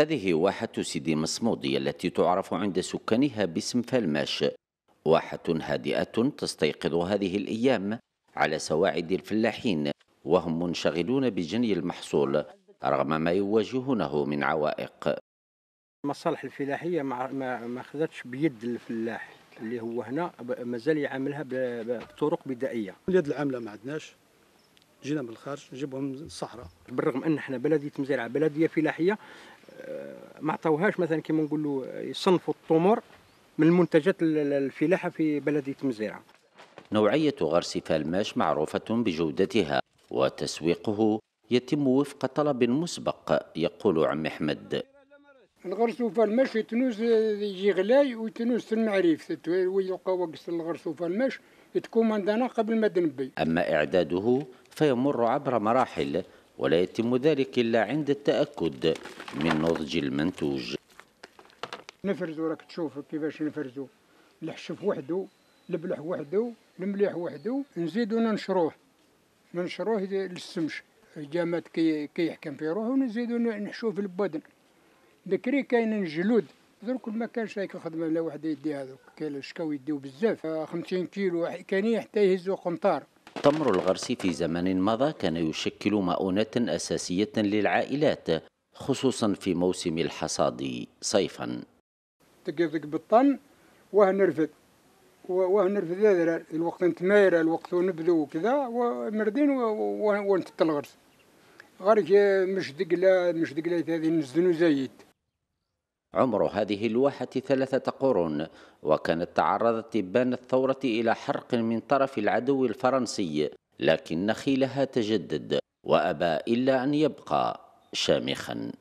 هذه واحة سيدي مصمودي التي تعرف عند سكانها باسم فلماش واحة هادئة تستيقظ هذه الأيام على سواعد الفلاحين وهم منشغلون بجني المحصول رغم ما يواجهونه من عوائق المصالح الفلاحية ما ما خذتش بيد الفلاح اللي هو هنا مازال يعاملها بطرق بدائية اليد العاملة ما عندناش جينا من الخارج نجيبهم من الصحراء بالرغم ان احنا بلديه مزارعه بلديه فلاحيه آه، ما عطاوهاش مثلا كيما نقولوا آه، يصنفوا التمر من المنتجات الفلاحه في بلديه مزيره نوعيه غرس فالماش معروفه بجودتها وتسويقه يتم وفق طلب مسبق يقول عم احمد الغرس فالماش يتنوز يجي غلاي ويتنوز في المعرف ويلقى وقت الغرس فالماش تكون عندنا قبل ما تنبي اما اعداده فيمر عبر مراحل ولا يتم ذلك إلا عند التأكد من نضج المنتوج نفرزو راك تشوف كيفاش نفرزو الحشف وحده البلح وحده المليح وحده نزيدو ننشروه ننشروه للسمش جامات كي كيحكم في روحه ونزيدو نحشو في البدن بكري كاين الجلود درك ما كانش هيك خدمه لا واحد يديها دوك كاين الشكاوي يديو بزاف 50 كيلو كان حتى يهزو قنطار تمر الغرس في زمن مضى كان يشكل مؤونة أساسية للعائلات خصوصا في موسم الحصاد صيفا تقفك بالطن واه نرفد واه نرفد الوقت نتماير الوقت ونبذو وكذا ومردين ونتطل الغرس غير مش دقلا مش دقلا هذه نزنو زايد عمر هذه الواحة ثلاثة قرون وكانت تعرضت تبان الثورة إلى حرق من طرف العدو الفرنسي لكن نخيلها تجدد وأبى إلا أن يبقى شامخاً